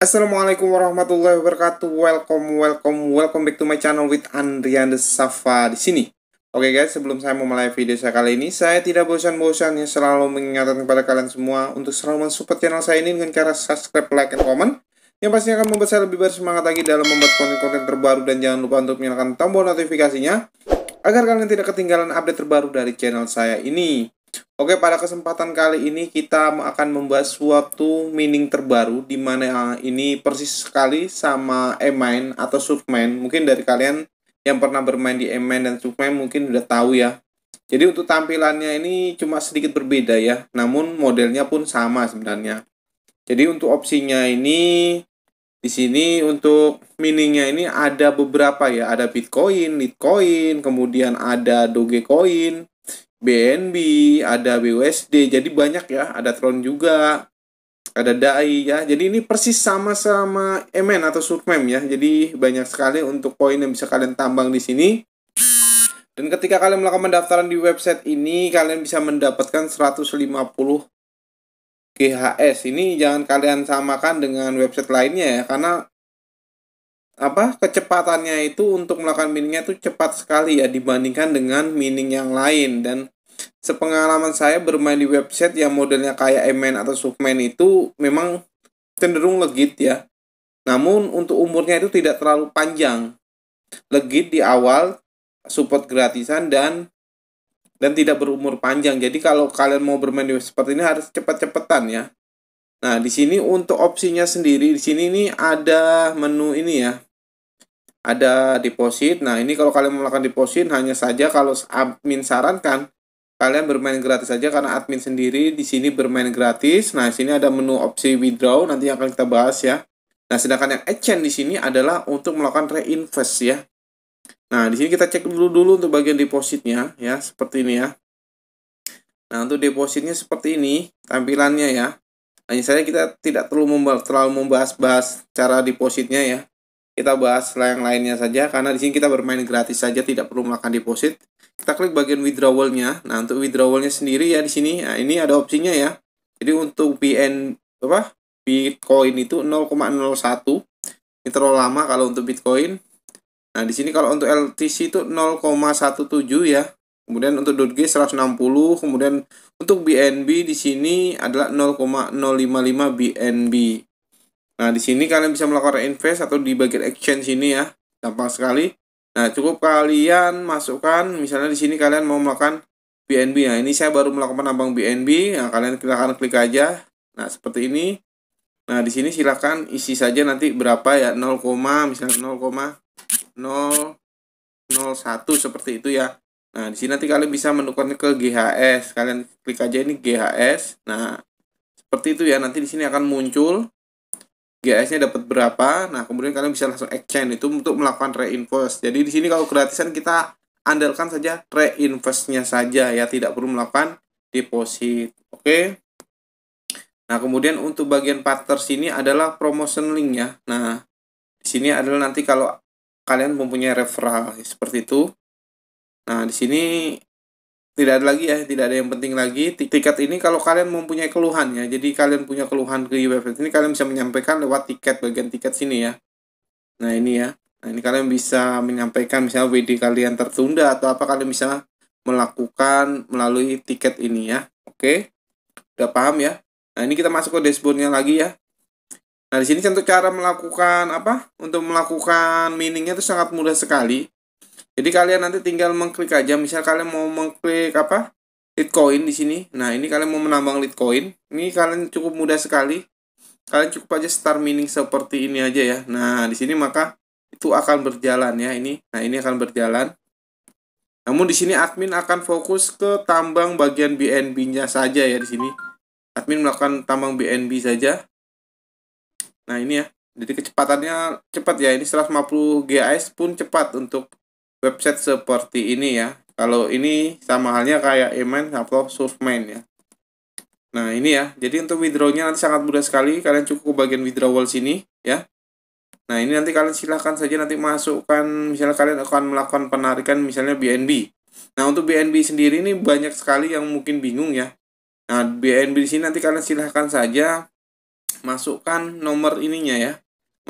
Assalamualaikum warahmatullahi wabarakatuh. Welcome, welcome, welcome back to my channel with Andrian the Safa di sini. Oke okay guys, sebelum saya memulai video saya kali ini, saya tidak bosan-bosannya selalu mengingatkan kepada kalian semua untuk selalu mensupport channel saya ini dengan cara subscribe, like, and comment yang pasti akan membuat saya lebih bersemangat lagi dalam membuat konten-konten terbaru dan jangan lupa untuk menyalakan tombol notifikasinya agar kalian tidak ketinggalan update terbaru dari channel saya ini. Oke, pada kesempatan kali ini kita akan membahas suatu meaning terbaru di mana eh, ini persis sekali sama emain atau submain. Mungkin dari kalian yang pernah bermain di emain dan submain mungkin sudah tahu ya. Jadi untuk tampilannya ini cuma sedikit berbeda ya, namun modelnya pun sama sebenarnya. Jadi untuk opsinya ini di sini untuk miningnya ini ada beberapa ya, ada Bitcoin, Litecoin, kemudian ada Dogecoin, BNB, ada BUSD, jadi banyak ya, ada Tron juga, ada DAI ya. Jadi ini persis sama-sama MN atau Surmem ya. Jadi banyak sekali untuk poin yang bisa kalian tambang di sini. Dan ketika kalian melakukan pendaftaran di website ini, kalian bisa mendapatkan 150 GHS. Ini jangan kalian samakan dengan website lainnya ya, karena apa kecepatannya itu untuk melakukan miningnya itu cepat sekali ya dibandingkan dengan mining yang lain dan sepengalaman saya bermain di website yang modelnya kayak emen atau submen itu memang cenderung legit ya namun untuk umurnya itu tidak terlalu panjang legit di awal support gratisan dan dan tidak berumur panjang jadi kalau kalian mau bermain di seperti ini harus cepat-cepatan ya Nah, di sini untuk opsinya sendiri, di sini ini ada menu ini ya, ada deposit. Nah, ini kalau kalian melakukan deposit hanya saja kalau admin sarankan kalian bermain gratis saja karena admin sendiri di sini bermain gratis. Nah, di sini ada menu opsi withdraw nanti akan kita bahas ya. Nah, sedangkan yang exchange di sini adalah untuk melakukan reinvest ya. Nah, di sini kita cek dulu dulu untuk bagian depositnya ya, seperti ini ya. Nah, untuk depositnya seperti ini tampilannya ya. Hanya saja kita tidak perlu membahas, terlalu membahas-bahas cara depositnya ya kita bahas yang lainnya saja karena di sini kita bermain gratis saja tidak perlu melakukan deposit. Kita klik bagian withdrawalnya. Nah untuk withdrawalnya sendiri ya di sini nah, ini ada opsinya ya. Jadi untuk BN apa Bitcoin itu 0,01 ini terlalu lama kalau untuk Bitcoin. Nah di sini kalau untuk LTC itu 0,17 ya. Kemudian untuk Doge 160, kemudian untuk BNB di sini adalah 0,055 BNB. Nah, di sini kalian bisa melakukan reinvest atau di bagian exchange ini ya. Gampang sekali. Nah, cukup kalian masukkan misalnya di sini kalian mau melakukan BNB. Nah, ini saya baru melakukan nambang BNB. Nah, kalian silakan klik aja. Nah, seperti ini. Nah, di sini silakan isi saja nanti berapa ya 0, misalnya 0,001 seperti itu ya. Nah, di sini nanti kalian bisa menukarnya ke GHS. Kalian klik aja ini GHS. Nah, seperti itu ya. Nanti di sini akan muncul GS-nya dapat berapa. Nah, kemudian kalian bisa langsung exchange itu untuk melakukan reinvest. Jadi di sini kalau gratisan kita andalkan saja reinvestnya saja ya, tidak perlu melakukan deposit. Oke. Okay? Nah, kemudian untuk bagian partner sini adalah promotion link ya. Nah, di sini adalah nanti kalau kalian mempunyai referral seperti itu. Nah, di sini tidak ada lagi ya tidak ada yang penting lagi tiket ini kalau kalian mempunyai keluhan ya jadi kalian punya keluhan ke UFS ini kalian bisa menyampaikan lewat tiket bagian tiket sini ya nah ini ya nah ini kalian bisa menyampaikan misalnya WD kalian tertunda atau apa kalian bisa melakukan melalui tiket ini ya oke udah paham ya nah ini kita masuk ke dashboardnya lagi ya nah di sini contoh cara melakukan apa untuk melakukan miningnya itu sangat mudah sekali jadi kalian nanti tinggal mengklik aja. Misal kalian mau mengklik apa? Litecoin di sini. Nah, ini kalian mau menambang Litecoin. Ini kalian cukup mudah sekali. Kalian cukup aja start mining seperti ini aja ya. Nah, di sini maka itu akan berjalan ya ini. Nah, ini akan berjalan. Namun di sini admin akan fokus ke tambang bagian BNB-nya saja ya di sini. Admin melakukan tambang BNB saja. Nah, ini ya. Jadi kecepatannya cepat ya. Ini 150 GIS pun cepat untuk website seperti ini ya. Kalau ini sama halnya kayak Eman atau Surfman ya. Nah ini ya, jadi untuk withdrawnya nanti sangat mudah sekali. Kalian cukup ke bagian withdrawal sini ya. Nah ini nanti kalian silahkan saja nanti masukkan, misalnya kalian akan melakukan penarikan misalnya BNB. Nah untuk BNB sendiri ini banyak sekali yang mungkin bingung ya. Nah BNB di sini nanti kalian silahkan saja masukkan nomor ininya ya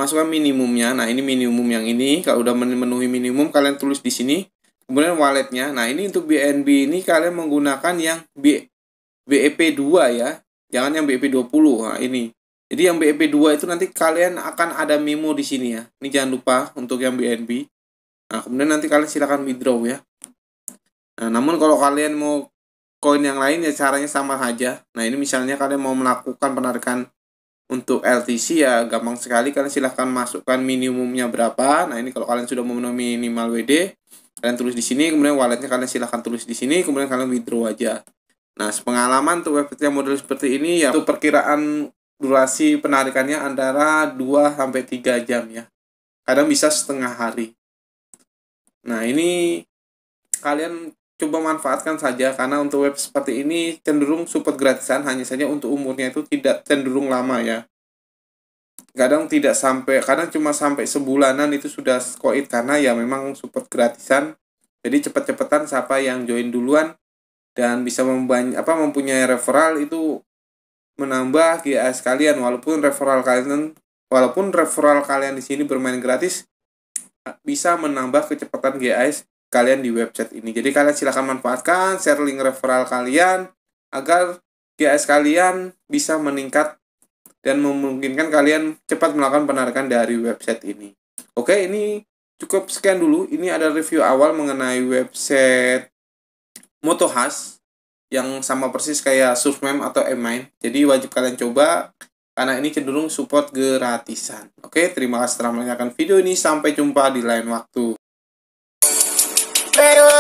masukkan minimumnya. Nah, ini minimum yang ini. Kalau udah memenuhi minimum, kalian tulis di sini. Kemudian walletnya. Nah, ini untuk BNB ini kalian menggunakan yang B, BEP2 ya. Jangan yang BEP20. Nah, ini. Jadi yang BEP2 itu nanti kalian akan ada memo di sini ya. Ini jangan lupa untuk yang BNB. Nah, kemudian nanti kalian silakan withdraw ya. Nah, namun kalau kalian mau koin yang lain ya caranya sama saja Nah, ini misalnya kalian mau melakukan penarikan untuk LTC ya gampang sekali kalian silahkan masukkan minimumnya berapa nah ini kalau kalian sudah memenuhi minimal WD kalian tulis di sini kemudian walletnya kalian silahkan tulis di sini kemudian kalian withdraw aja nah pengalaman untuk website yang model seperti ini ya untuk perkiraan durasi penarikannya antara 2 sampai 3 jam ya kadang bisa setengah hari nah ini kalian coba manfaatkan saja karena untuk web seperti ini cenderung support gratisan hanya saja untuk umurnya itu tidak cenderung lama ya kadang tidak sampai kadang cuma sampai sebulanan itu sudah koit karena ya memang support gratisan jadi cepat-cepatan siapa yang join duluan dan bisa membany apa mempunyai referral itu menambah GAS kalian walaupun referral kalian walaupun referral kalian di sini bermain gratis bisa menambah kecepatan GAS kalian di website ini. Jadi kalian silahkan manfaatkan share link referral kalian agar GS kalian bisa meningkat dan memungkinkan kalian cepat melakukan penarikan dari website ini. Oke, ini cukup sekian dulu. Ini ada review awal mengenai website Motohas yang sama persis kayak Surfmem atau Mmain. Jadi wajib kalian coba karena ini cenderung support gratisan. Oke, terima kasih telah menyaksikan video ini. Sampai jumpa di lain waktu. Shadow.